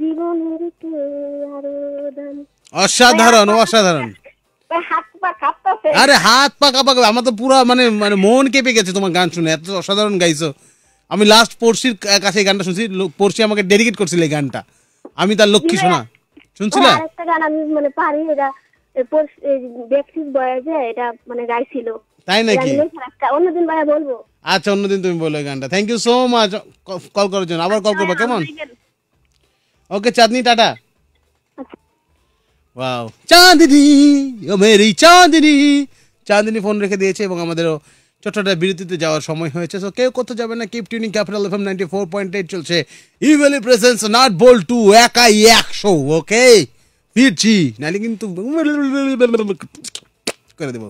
জীবনের চেয়ে আরো দামি অসাধারণ অসাধারণ আরে হাত পা কাঁপা কাঁপা আমার তো পুরো মানে মানে মন কেঁপে গেছে তোমার গান শুনে এত অসাধারণ গাইছো আমি লাস্ট পড়শির কাছে গানটা শুনছি পড়শি আমাকে ডেডিকেট করছিল এই গানটা আমি তার লক্ষ্মী সোনা শুনছিলে মানে পারি এটা কল মানে আচ্ছা, আবার কল কেমন ওকে চাঁদনি টাটা আচ্ছা। চাঁদনি ফোন রেখে দিয়েছে এবং আমাদেরও চট্টটা বিরতিতে যাওয়ার সময় হয়েছে সো কেউ কোথাও যাবে না keep tuning capital FM ninety four point eight চলছে Evaly presents nut Boltu two একাই একশো ওকে ফিরছি নাহলে কিন্তু করে দেবো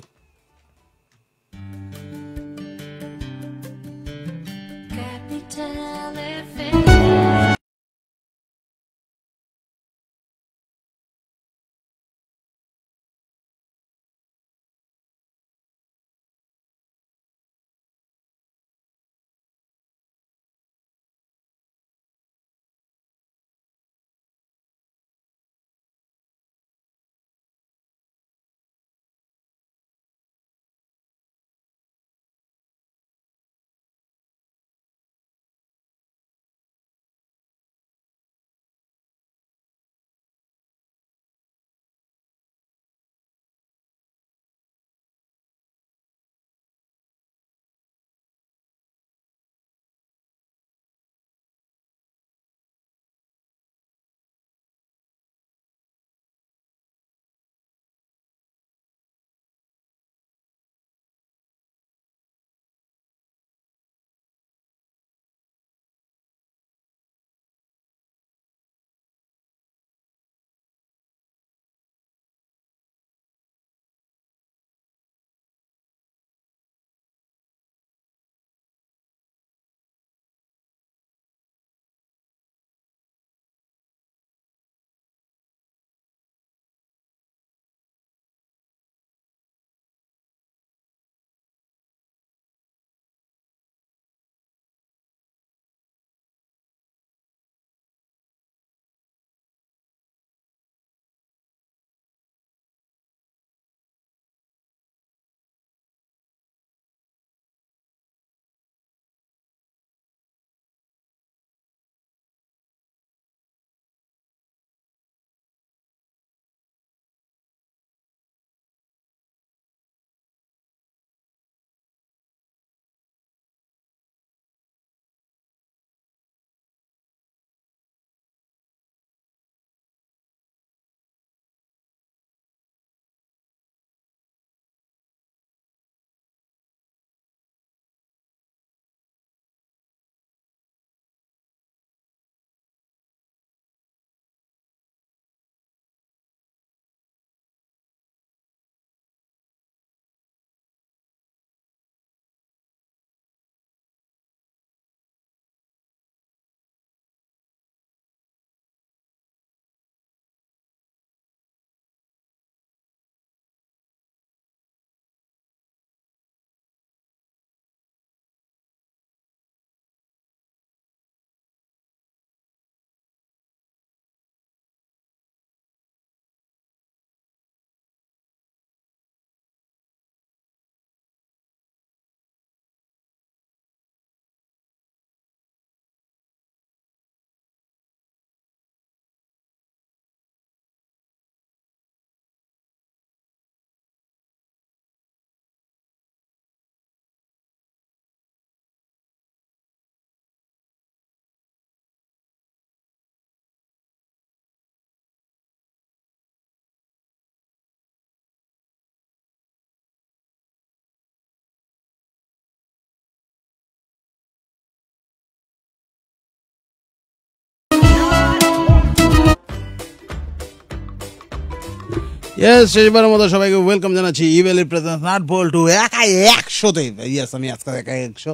শেষবারের মতো সবাইকে ওয়েলকাম জানাচ্ছি ইভেলের প্রেজেন্স নাট বল টু একাই একশোতে ইয়াস আমি আজকে একাই একশো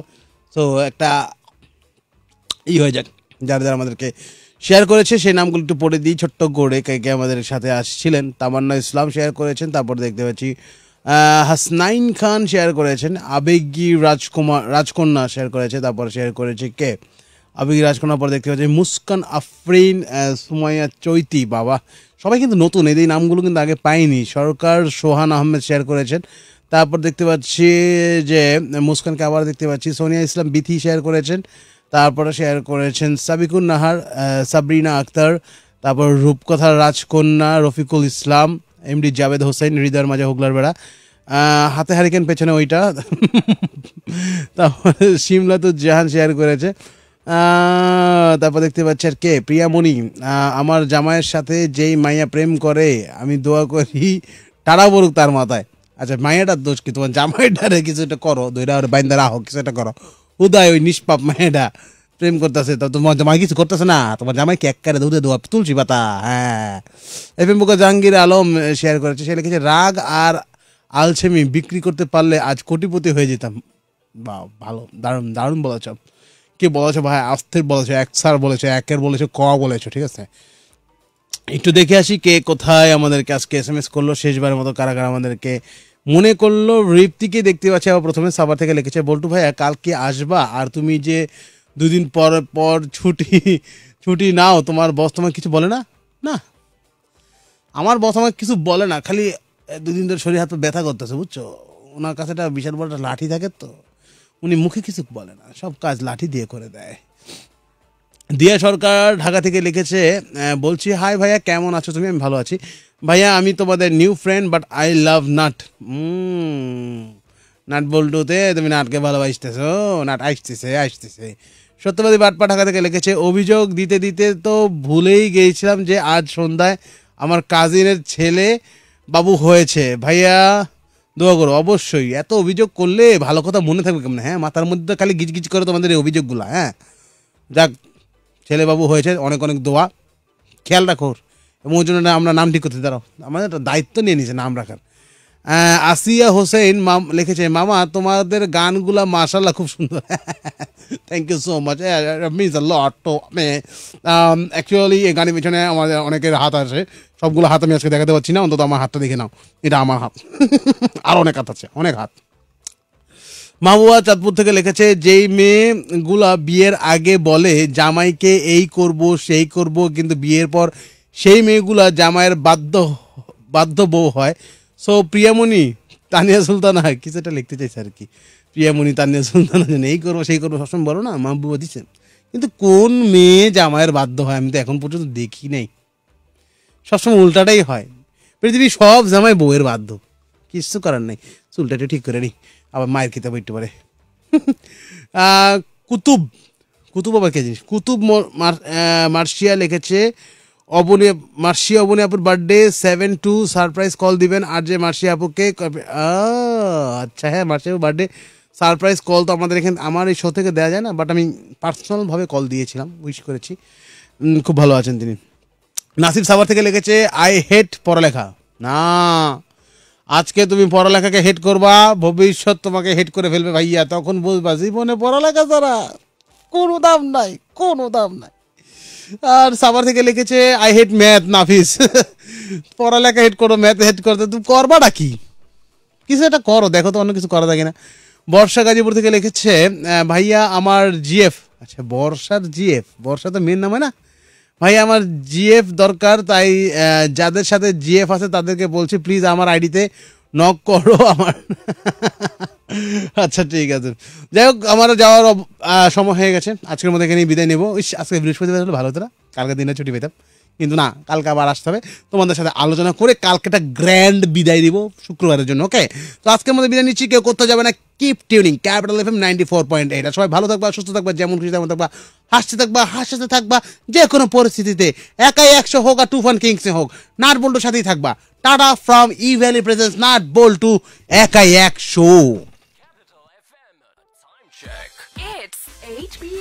সো একটা ই হয়ে যাক যারা যারা আমাদেরকে শেয়ার করেছে সেই নামগুলো একটু পড়ে দিই ছোট্ট করে কে কে আমাদের সাথে আসছিলেন তামান্না ইসলাম শেয়ার করেছেন তারপর দেখতে পাচ্ছি হাসনাইন খান শেয়ার করেছেন আবেগী রাজকুমার রাজকন্যা শেয়ার করেছে তারপর শেয়ার করেছে কে আবেগী রাজকন্যা পর দেখতে পাচ্ছি মুস্কান আফরিন সুমাইয়া চৈতি বাবা সবাই কিন্তু নতুন এই নামগুলো কিন্তু আগে পাইনি সরকার সোহান আহমেদ শেয়ার করেছেন তারপর দেখতে পাচ্ছি যে মুস্কানকে আবার দেখতে পাচ্ছি সোনিয়া ইসলাম বিথি শেয়ার করেছেন তারপরে শেয়ার করেছেন সাবিকুন নাহার সাবরিনা আক্তার তারপর রূপকথার রাজকন্যা রফিকুল ইসলাম এমডি জাভেদ হোসেন হৃদয়ের মাঝে হোগলার বেড়া হাতে হারিকেন পেছনে ওইটা তারপরে শিমলা তো জাহান শেয়ার করেছে তারপর দেখতে পাচ্ছি আর কে প্রিয়ামণি আমার জামাইয়ের সাথে যেই মাইয়া প্রেম করে আমি দোয়া করি টাড়া বলুক তার মাথায় আচ্ছা মায়াটার দোষ কি তোমার জামাইটারে কিছু একটা করো দইরা ওর বাইন্দার আহ কিছু একটা করো উদয় ওই নিষ্পাপ মায়াটা প্রেম করতেছে তো তোমার জামাই কিছু করতেছে না তোমার জামাই কে এককারে দুধে দোয়া তুলছি পাতা হ্যাঁ এফএম বুকা জাহাঙ্গীর আলম শেয়ার করেছে সে লিখেছে রাগ আর আলছেমি বিক্রি করতে পারলে আজ কোটিপতি হয়ে যেতাম বা ভালো দারুণ দারুণ বলেছ কে বলেছে ভাই আস্থির বলেছে এক স্যার বলেছে একের বলেছে ক বলেছে ঠিক আছে একটু দেখে আসি কে কোথায় আমাদেরকে আজকে এস এম এস করলো শেষবারের মতো কারা কারা আমাদেরকে মনে করলো রিপ্তিকে দেখতে পাচ্ছি আবার প্রথমে সাবার থেকে লিখেছে বল্টু ভাইয়া কালকে আসবা আর তুমি যে দুদিন পর পর ছুটি ছুটি নাও তোমার বস তোমার কিছু বলে না না আমার বস আমাকে কিছু বলে না খালি দুদিন ধরে শরীর হাত ব্যথা করতেছে বুঝছো ওনার কাছে একটা বিশাল বড় একটা লাঠি থাকে তো উনি মুখে কিছু বলে না সব কাজ লাঠি দিয়ে করে দেয় দিয়া সরকার ঢাকা থেকে লিখেছে বলছি হাই ভাইয়া কেমন আছো তুমি আমি ভালো আছি ভাইয়া আমি তোমাদের new friend but I love nut nut বল্টুতে তুমি নাটকে ভালোবাসতেছো নাট আসতেছে আসতেছে সত্যবাদী বাটপা ঢাকা থেকে লিখেছে অভিযোগ দিতে দিতে তো ভুলেই গিয়েছিলাম যে আজ সন্ধ্যায় আমার কাজিনের ছেলে বাবু হয়েছে ভাইয়া দোয়া করো অবশ্যই এত অভিযোগ করলে ভালো কথা মনে থাকবে কেমন হ্যাঁ মাথার মধ্যে খালি গিজ করে তোমাদের এই অভিযোগগুলো হ্যাঁ যাক ছেলেবাবু হয়েছে অনেক অনেক দোয়া খেয়াল রাখো এবং ওই জন্য আমরা নাম ঠিক করতে দাঁড়াও আমাদের একটা দায়িত্ব নিয়ে নিয়েছে নাম রাখার আসিয়া হোসেন লিখেছে মামা তোমাদের গানগুলা মাশাল্লাহ খুব সুন্দর thank you so much miss a lot তো অ্যাকচুয়ালি এই গানের পিছনে আমাদের অনেকের হাত আছে সবগুলো হাত আমি আজকে দেখাতে পাচ্ছি না অন্তত আমার হাতটা দেখে নাও এটা আমার হাত আর অনেক হাত আছে অনেক হাত মামুয়া চাঁদপুর থেকে লিখেছে যেই মেয়েগুলা বিয়ের আগে বলে জামাইকে এই করব সেই করব কিন্তু বিয়ের পর সেই মেয়েগুলা জামাইয়ের বাধ্য বাধ্য বউ হয় সো প্রিয়ামণি তানিয়া সুলতানা কিছু একটা লিখতে চাইছে আর কি প্রিয়ামণি তানিয়া সুলতানা যেন এই করবো সেই করবো সবসময় বলো না মাহবুবা দিচ্ছেন কিন্তু কোন মেয়ে জামাইয়ের বাধ্য হয় আমি তো এখন পর্যন্ত দেখি নাই সবসময় উল্টাটাই হয় পৃথিবীর সব জামাই বউয়ের বাধ্য কিছু করার নেই চুলটা ঠিক করে নি আবার মায়ের খেতে একটু পারে কুতুব কুতুব আবার কে জিনিস কুতুব মার্শিয়া লিখেছে অবনী মার্শি অবনী আপুর birthday seven two surprise call দিবেন আর যে মার্শি আপুকে আচ্ছা হ্যাঁ মার্শি আপুর বার্থডে সারপ্রাইজ কল তো আমাদের এখানে আমার এই শো থেকে দেওয়া যায় না বাট আমি পার্সোনালভাবে কল দিয়েছিলাম উইশ করেছি খুব ভালো আছেন তিনি নাসিব সাবার থেকে লিখেছে আই হেট পড়ালেখা না আজকে তুমি পড়ালেখাকে হেট করবা ভবিষ্যৎ তোমাকে হেট করে ফেলবে ভাইয়া তখন বুঝবা জীবনে পড়ালেখা তারা কোনো দাম নাই কোনো দাম নাই আর সাবার থেকে লিখেছে আই হেট ম্যাথ নাফিস পড়ালেখা হেট করো ম্যাথ হেট করতে তুমি করবাটা কি কিছু একটা করো দেখো তো অন্য কিছু করা থাকে না বর্ষা গাজীপুর থেকে লিখেছে ভাইয়া আমার জিএফ আচ্ছা বর্ষার জিএফ বর্ষা তো মেন নাম হয় না ভাইয়া আমার জিএফ দরকার তাই যাদের সাথে জিএফ আছে তাদেরকে বলছি প্লিজ আমার আইডিতে নক করো আমার আচ্ছা ঠিক আছে যাই হোক আমার যাওয়ার সময় হয়ে গেছে আজকের মধ্যে এখানেই বিদায় নেবো আজকে বৃহস্পতিবার হলো ভালো তারা কালকে কালকের দিনে ছুটি পেতাম কিন্তু না কালকে আবার আসতে হবে তোমাদের সাথে আলোচনা করে কালকে একটা গ্র্যান্ড বিদায় দিব শুক্রবারের জন্য ওকে তো আজকের মধ্যে বিদায় নিচ্ছি কেউ করতে যাবে না keep tuning capital F M ninety four point eight সবাই ভালো থাকবা সুস্থ থাকবা যেমন খুশি তেমন থাকবা হাসতে থাকবা হাসতে থাকবা যে কোনো পরিস্থিতিতে একাই একশো হোক আর টু ফান কিংসে হোক নাট বল্টুর সাথেই থাকবা tata from Evaly presents nut Boltu একাই একশো It's